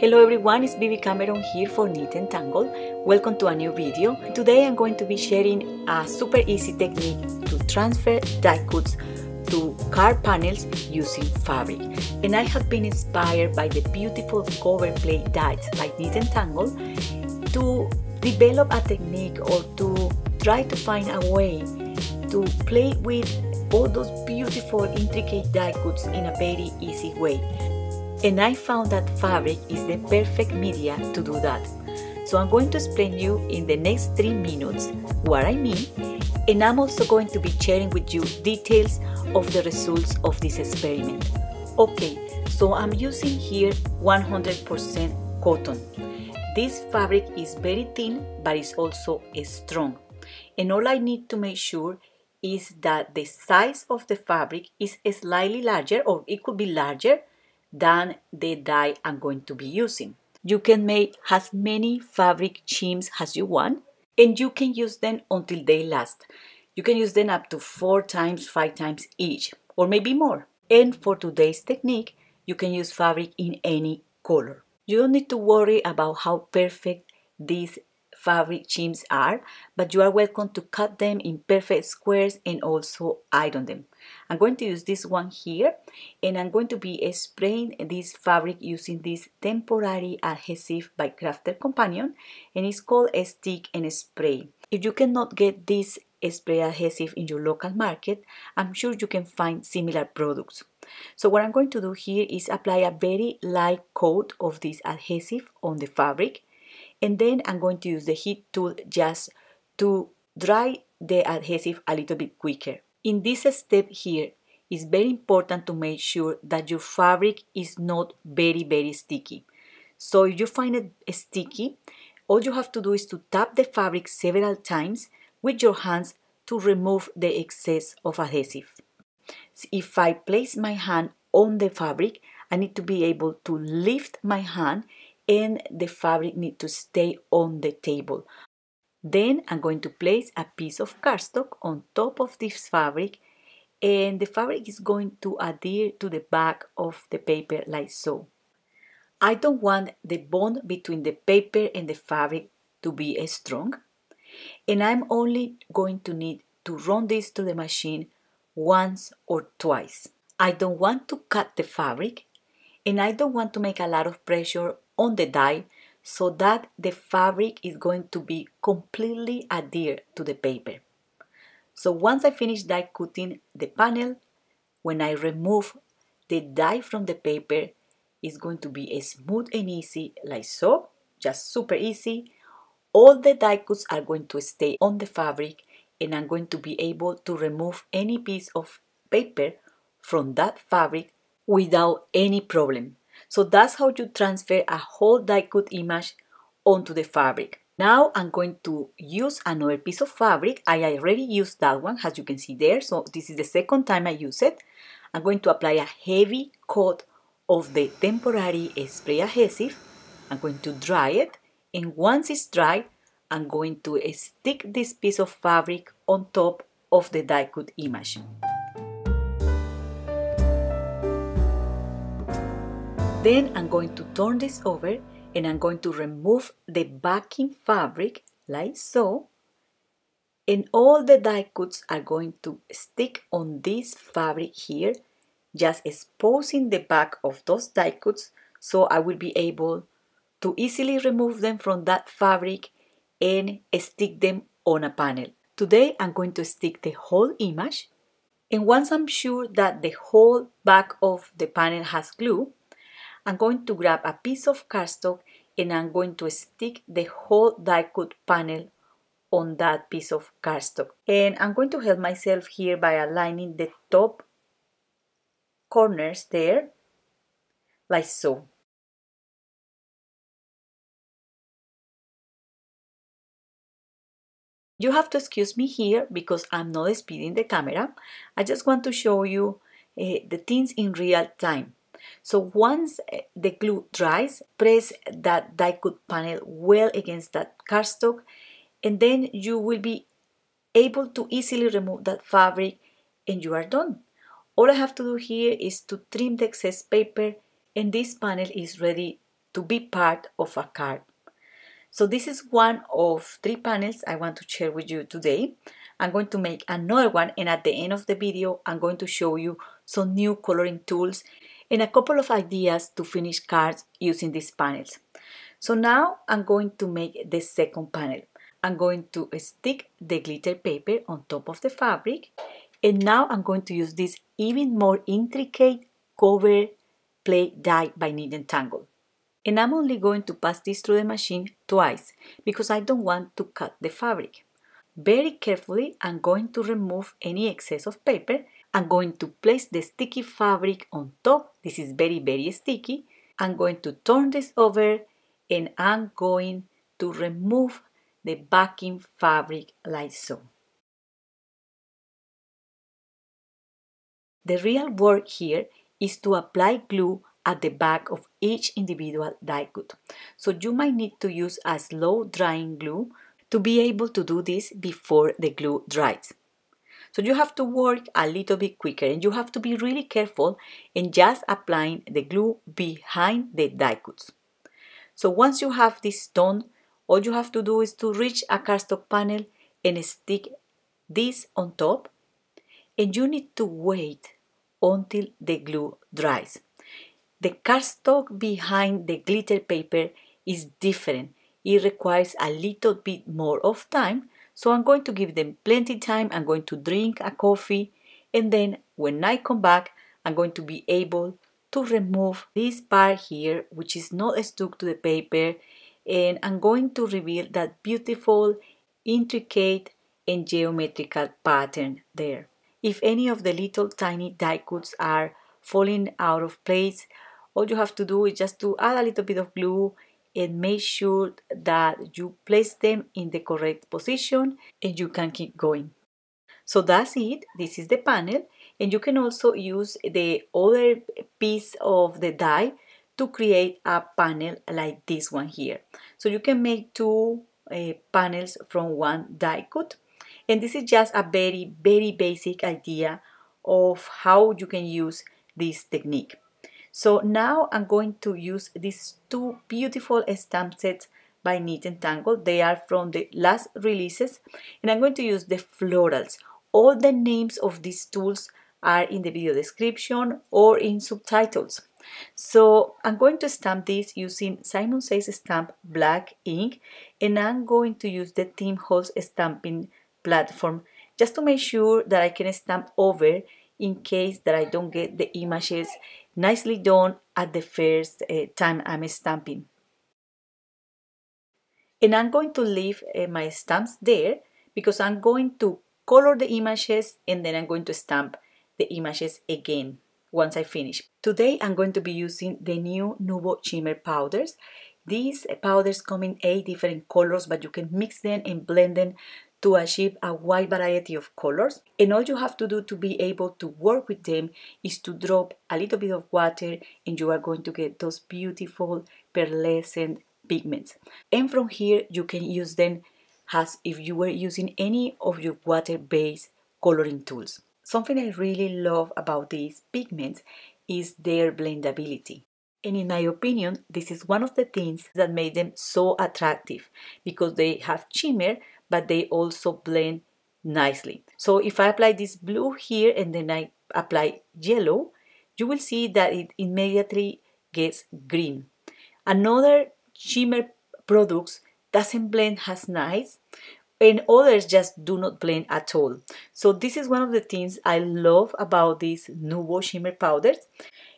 Hello everyone, it's Bibi Cameron here for Knit and Tangle. Welcome to a new video. Today I'm going to be sharing a super easy technique to transfer die cuts to card panels using fabric. And I have been inspired by the beautiful cover plate dies by Knit and Tangle to develop a technique or to try to find a way to play with all those beautiful intricate die cuts in a very easy way. And I found that fabric is the perfect media to do that. So I'm going to explain you in the next three minutes what I mean, and I'm also going to be sharing with you details of the results of this experiment. Okay, so I'm using here 100% cotton. This fabric is very thin, but it's also strong. And all I need to make sure is that the size of the fabric is slightly larger or it could be larger than the dye I'm going to be using. You can make as many fabric shims as you want and you can use them until they last. You can use them up to four times, five times each or maybe more. And for today's technique, you can use fabric in any color. You don't need to worry about how perfect these fabric shims are, but you are welcome to cut them in perfect squares and also iron them. I'm going to use this one here and I'm going to be spraying this fabric using this temporary adhesive by Crafter Companion and it's called a stick and spray. If you cannot get this spray adhesive in your local market, I'm sure you can find similar products. So what I'm going to do here is apply a very light coat of this adhesive on the fabric and then I'm going to use the heat tool just to dry the adhesive a little bit quicker. In this step here, it's very important to make sure that your fabric is not very, very sticky. So if you find it sticky, all you have to do is to tap the fabric several times with your hands to remove the excess of adhesive. If I place my hand on the fabric, I need to be able to lift my hand and the fabric need to stay on the table. Then I'm going to place a piece of cardstock on top of this fabric and the fabric is going to adhere to the back of the paper like so. I don't want the bond between the paper and the fabric to be strong and I'm only going to need to run this to the machine once or twice. I don't want to cut the fabric and I don't want to make a lot of pressure on the die so that the fabric is going to be completely adhered to the paper. So once I finish die cutting the panel, when I remove the dye from the paper, it's going to be smooth and easy like so, just super easy. All the die cuts are going to stay on the fabric and I'm going to be able to remove any piece of paper from that fabric without any problem. So that's how you transfer a whole die cut image onto the fabric. Now I'm going to use another piece of fabric. I already used that one, as you can see there. So this is the second time I use it. I'm going to apply a heavy coat of the temporary spray adhesive. I'm going to dry it. And once it's dry, I'm going to stick this piece of fabric on top of the die cut image. Then I'm going to turn this over and I'm going to remove the backing fabric like so and all the die cuts are going to stick on this fabric here just exposing the back of those die cuts so I will be able to easily remove them from that fabric and stick them on a panel. Today I'm going to stick the whole image and once I'm sure that the whole back of the panel has glue I'm going to grab a piece of cardstock and I'm going to stick the whole die cut panel on that piece of cardstock. And I'm going to help myself here by aligning the top corners there, like so. You have to excuse me here because I'm not speeding the camera. I just want to show you uh, the things in real time. So once eh, the glue dries, press that die cut panel well against that cardstock and then you will be able to easily remove that fabric and you are done. All I have to do here is to trim the excess paper and this panel is ready to be part of a card. So this is one of three panels I want to share with you today. I'm going to make another one and at the end of the video I'm going to show you some new coloring tools and a couple of ideas to finish cards using these panels. So now I'm going to make the second panel. I'm going to stick the glitter paper on top of the fabric and now I'm going to use this even more intricate cover play die by Knit and Tangle. And I'm only going to pass this through the machine twice because I don't want to cut the fabric. Very carefully I'm going to remove any excess of paper I'm going to place the sticky fabric on top. This is very, very sticky. I'm going to turn this over and I'm going to remove the backing fabric like so. The real work here is to apply glue at the back of each individual die cut. So you might need to use a slow drying glue to be able to do this before the glue dries. So you have to work a little bit quicker and you have to be really careful in just applying the glue behind the die cuts. So once you have this done, all you have to do is to reach a cardstock panel and stick this on top and you need to wait until the glue dries. The cardstock behind the glitter paper is different. It requires a little bit more of time so I'm going to give them plenty time. I'm going to drink a coffee. And then when I come back, I'm going to be able to remove this part here, which is not stuck to the paper. And I'm going to reveal that beautiful, intricate, and geometrical pattern there. If any of the little tiny die cuts are falling out of place, all you have to do is just to add a little bit of glue and make sure that you place them in the correct position and you can keep going. So that's it. This is the panel and you can also use the other piece of the die to create a panel like this one here. So you can make two uh, panels from one die cut. And this is just a very, very basic idea of how you can use this technique. So now I'm going to use these two beautiful stamp sets by Knit and Tangle. They are from the last releases and I'm going to use the florals. All the names of these tools are in the video description or in subtitles. So I'm going to stamp this using Simon Says Stamp black ink and I'm going to use the Tim Holtz stamping platform just to make sure that I can stamp over in case that I don't get the images nicely done at the first uh, time I'm stamping. And I'm going to leave uh, my stamps there because I'm going to color the images and then I'm going to stamp the images again once I finish. Today I'm going to be using the new Nubo Shimmer powders. These powders come in eight different colors but you can mix them and blend them to achieve a wide variety of colors and all you have to do to be able to work with them is to drop a little bit of water and you are going to get those beautiful pearlescent pigments and from here you can use them as if you were using any of your water-based coloring tools. Something I really love about these pigments is their blendability. And in my opinion, this is one of the things that made them so attractive because they have shimmer but they also blend nicely. So if I apply this blue here and then I apply yellow, you will see that it immediately gets green. Another shimmer products doesn't blend as nice and others just do not blend at all. So this is one of the things I love about these Nuvo shimmer powders.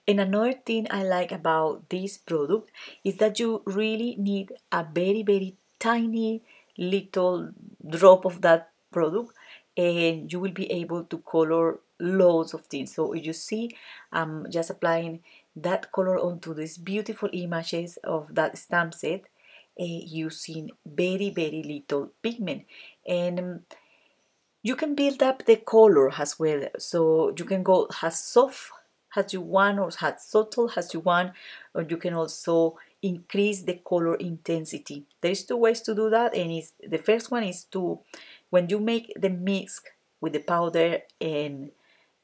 And another thing I like about this product is that you really need a very, very tiny little drop of that product and you will be able to color loads of things so you see I'm just applying that color onto these beautiful images of that stamp set uh, using very very little pigment and um, you can build up the color as well so you can go as soft as you want or as subtle as you want or you can also increase the color intensity. There's two ways to do that and it's, the first one is to, when you make the mix with the powder and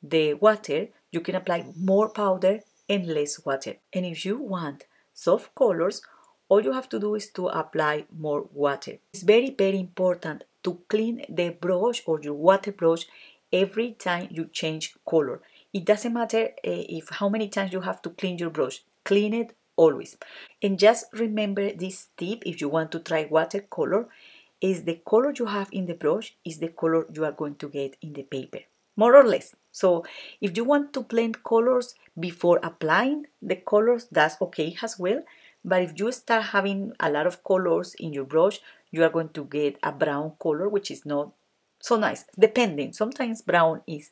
the water, you can apply more powder and less water. And if you want soft colors, all you have to do is to apply more water. It's very, very important to clean the brush or your water brush every time you change color. It doesn't matter eh, if how many times you have to clean your brush. Clean it always. And just remember this tip if you want to try watercolor is the color you have in the brush is the color you are going to get in the paper, more or less. So if you want to blend colors before applying the colors, that's okay as well. But if you start having a lot of colors in your brush, you are going to get a brown color, which is not so nice, depending. Sometimes brown is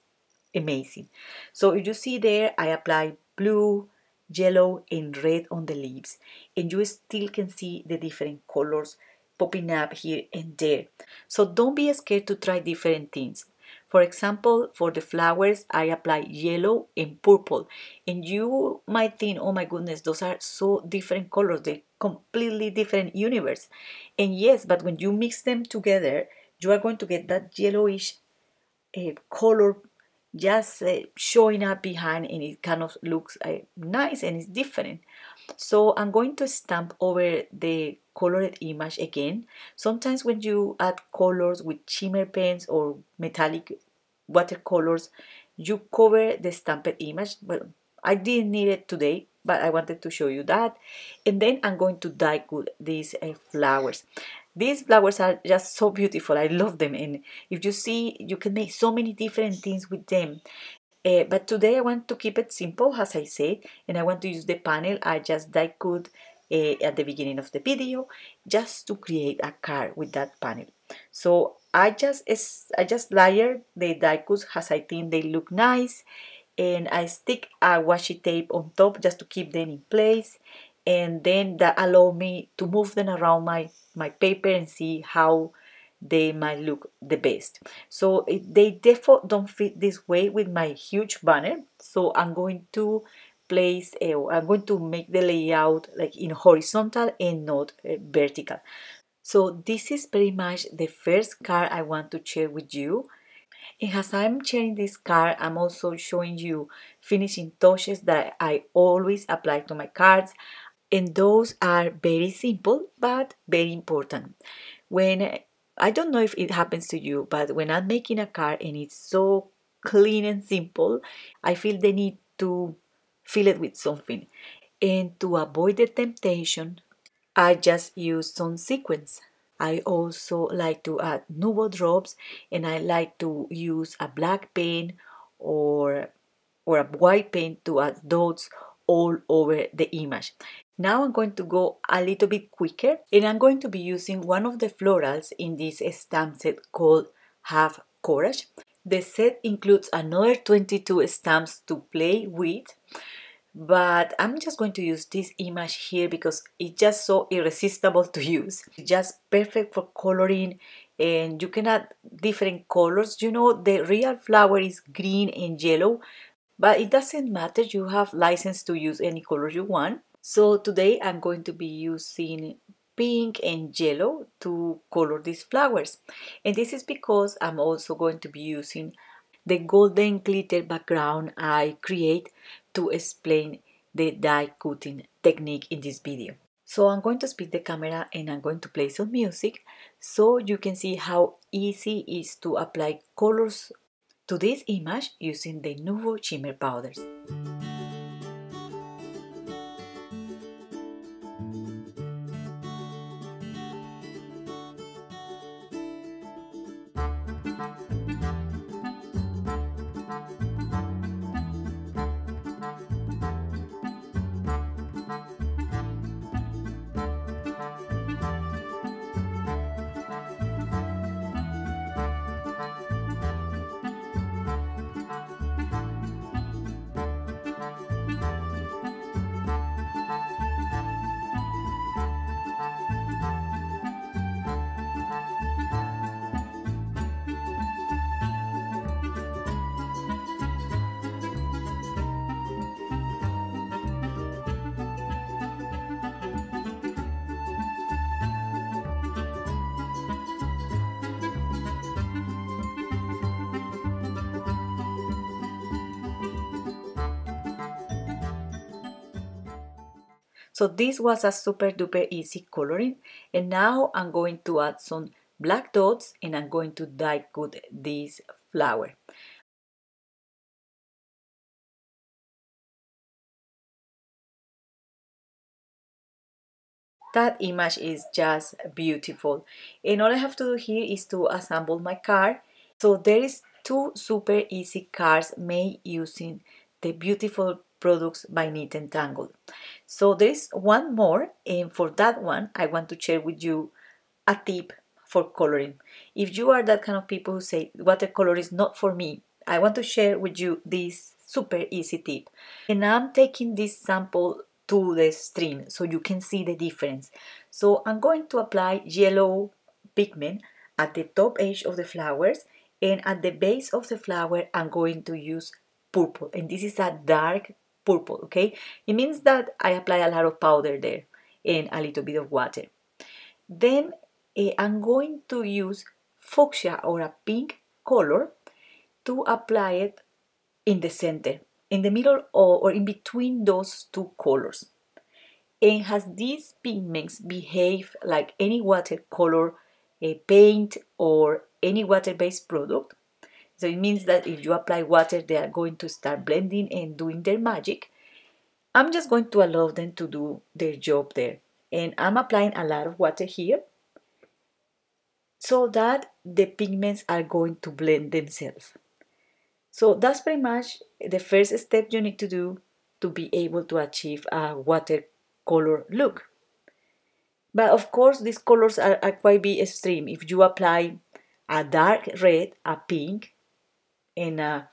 amazing. So if you see there, I apply blue, yellow and red on the leaves and you still can see the different colors popping up here and there. So don't be scared to try different things. For example, for the flowers, I apply yellow and purple. And you might think, oh my goodness, those are so different colors. They're completely different universe. And yes, but when you mix them together, you are going to get that yellowish uh, color just uh, showing up behind and it kind of looks uh, nice and it's different. So I'm going to stamp over the colored image again. Sometimes when you add colors with shimmer paints or metallic watercolors, you cover the stamped image. Well, I didn't need it today, but I wanted to show you that. And then I'm going to die with these uh, flowers. These flowers are just so beautiful. I love them. And if you see, you can make so many different things with them. Uh, but today I want to keep it simple, as I said, and I want to use the panel I just die cut uh, eh, at the beginning of the video just to create a card with that panel. So I just I just layered the die cuts as I think they look nice and I stick a washi tape on top just to keep them in place and then that allow me to move them around my my paper and see how they might look the best so they therefore don't fit this way with my huge banner so i'm going to place uh, i'm going to make the layout like in horizontal and not uh, vertical so this is pretty much the first card i want to share with you and as I'm sharing this card, I'm also showing you finishing touches that I always apply to my cards. And those are very simple but very important. When I don't know if it happens to you, but when I'm making a card and it's so clean and simple, I feel the need to fill it with something. And to avoid the temptation, I just use some sequins. I also like to add nubo drops and I like to use a black paint or or a white paint to add dots all over the image. Now I'm going to go a little bit quicker and I'm going to be using one of the florals in this stamp set called Have Courage. The set includes another 22 stamps to play with but I'm just going to use this image here because it's just so irresistible to use. It's just perfect for coloring and you can add different colors. You know the real flower is green and yellow but it doesn't matter you have license to use any color you want. So today I'm going to be using pink and yellow to color these flowers. And this is because I'm also going to be using the golden glitter background I create to explain the die cutting technique in this video. So I'm going to speed the camera and I'm going to play some music so you can see how easy it is to apply colors to this image using the Nuvo Shimmer Powders. So this was a super duper easy coloring. And now I'm going to add some black dots and I'm going to dye coat this flower. That image is just beautiful. And all I have to do here is to assemble my card. So there is two super easy cards made using the beautiful products by knit and tangle. So there's one more and for that one I want to share with you a tip for coloring. If you are that kind of people who say watercolor is not for me, I want to share with you this super easy tip. And I'm taking this sample to the stream so you can see the difference. So I'm going to apply yellow pigment at the top edge of the flowers and at the base of the flower I'm going to use purple and this is a dark purple, okay? It means that I apply a lot of powder there and a little bit of water. Then eh, I'm going to use fuchsia or a pink color to apply it in the center, in the middle or, or in between those two colors. And has these pigments behave like any watercolor a eh, paint or any water-based product? So it means that if you apply water, they are going to start blending and doing their magic. I'm just going to allow them to do their job there. And I'm applying a lot of water here so that the pigments are going to blend themselves. So that's pretty much the first step you need to do to be able to achieve a watercolor look. But of course, these colors are, are quite be extreme. If you apply a dark red, a pink, in a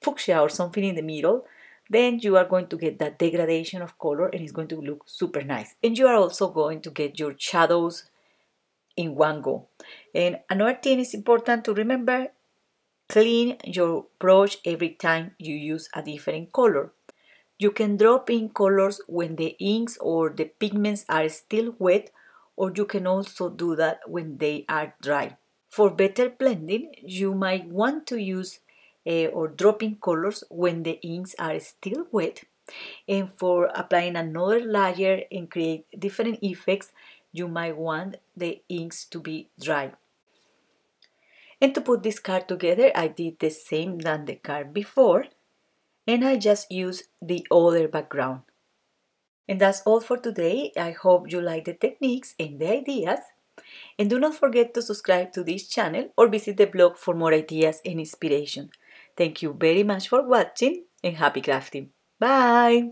fuchsia or something in the middle, then you are going to get that degradation of color and it's going to look super nice. And you are also going to get your shadows in one go. And another thing is important to remember, clean your brush every time you use a different color. You can drop in colors when the inks or the pigments are still wet or you can also do that when they are dry. For better blending, you might want to use uh, or dropping colors when the inks are still wet and for applying another layer and create different effects you might want the inks to be dry and to put this card together I did the same than the card before and I just used the other background and that's all for today I hope you like the techniques and the ideas and do not forget to subscribe to this channel or visit the blog for more ideas and inspiration. Thank you very much for watching and happy crafting. Bye!